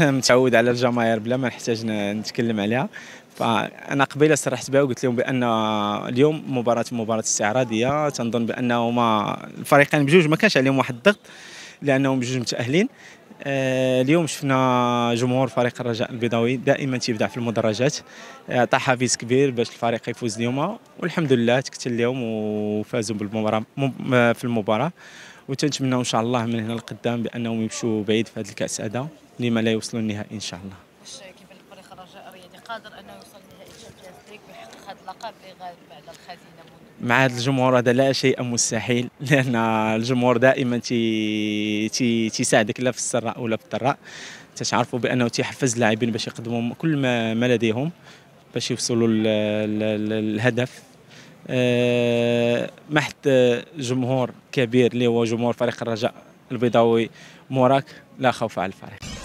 متعود على الجماهير بلا ما نحتاج نتكلم عليها فانا قبيله صرحت بها وقلت لهم بان اليوم مباراه مباراه استعراضيه تنظن بانهما الفريقين بجوج ما كانش عليهم واحد الضغط لانهم بجوج متاهلين آه، اليوم شفنا جمهور فريق الرجاء البيضاوي دائما تيبدع في المدرجات عطى حافز كبير باش الفريق يفوز اليوم والحمد لله تكتل اليوم وفازوا بالمباراه في المباراه وتنتمنى ان شاء الله من هنا لقدام بانهم يمشوا بعيد في هذا الكاس هذا لما لا يوصلوا النهائي ان شاء الله كيف الفريق الرجاء الرياضي قادر انه يوصل نهائي الشامبيونز ليغ ويحقق هذا اللقب اللي غالب على الخزينه مع هذا الجمهور هذا لا شيء مستحيل لان الجمهور دائما تي تي تيساعدك لا في السراء ولا في الضراء تتعرفوا بانه تيحفز اللاعبين باش يقدموا كل ما, ما لديهم باش يوصلوا للهدف أه محت جمهور كبير اللي هو جمهور فريق الرجاء البيضاوي موراك لا خوف على الفريق